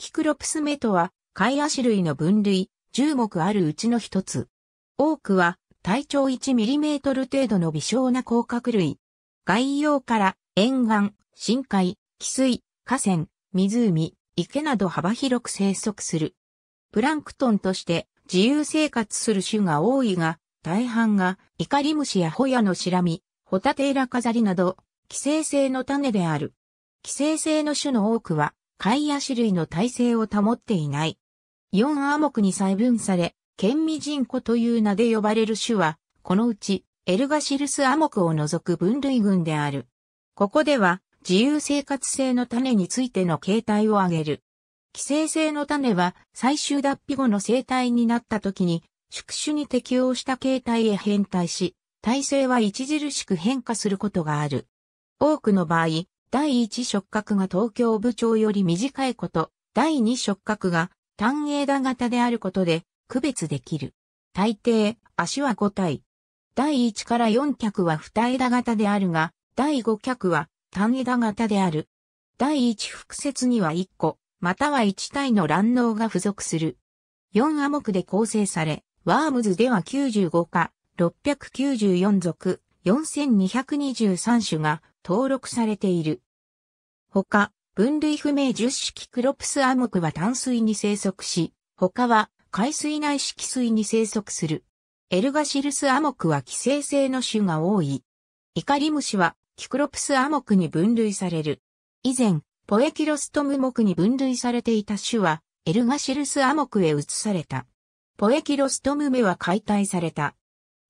キクロプスメとは、貝アシ類の分類、十目あるうちの一つ。多くは、体長1トル程度の微小な甲殻類。概要から沿岸、深海、汽水、河川、湖、池など幅広く生息する。プランクトンとして自由生活する種が多いが、大半がイカリムシやホヤのシラミ、ホタテイラ飾りなど、寄生性の種である。寄生性の種の多くは野種類の体制を保っていない。アモ目に細分され、県ミジンコという名で呼ばれる種は、このうち、エルガシルスモ目を除く分類群である。ここでは、自由生活性の種についての形態を挙げる。寄生性の種は、最終脱皮後の生態になった時に、宿主に適応した形態へ変態し、体制は著しく変化することがある。多くの場合、第一触角が東京部長より短いこと、第二触角が単枝型であることで区別できる。大抵、足は5体。第1から4脚は2枝型であるが、第5脚は単枝型である。第1複節には1個、または1体の卵嚢が付属する。4亜目で構成され、ワームズでは95か694属、4223種が登録されている。他、分類不明十式クロプスアモクは淡水に生息し、他は海水内式水に生息する。エルガシルスアモクは寄生性の種が多い。イカリムシはキクロプスアモクに分類される。以前、ポエキロストム目に分類されていた種は、エルガシルスアモクへ移された。ポエキロストム目は解体された。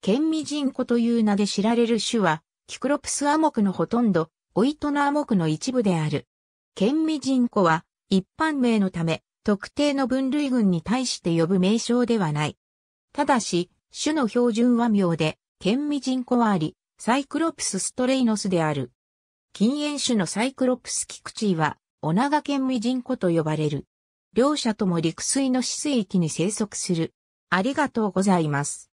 ケンミジンコという名で知られる種は、キクロプスアモクのほとんど、オイトナアモクの一部である。ケンミジンコは、一般名のため、特定の分類群に対して呼ぶ名称ではない。ただし、種の標準は妙で、ケンミジンコはあり、サイクロプスストレイノスである。禁煙種のサイクロプスキクチーは、オナガケンミジンコと呼ばれる。両者とも陸水の死水域に生息する。ありがとうございます。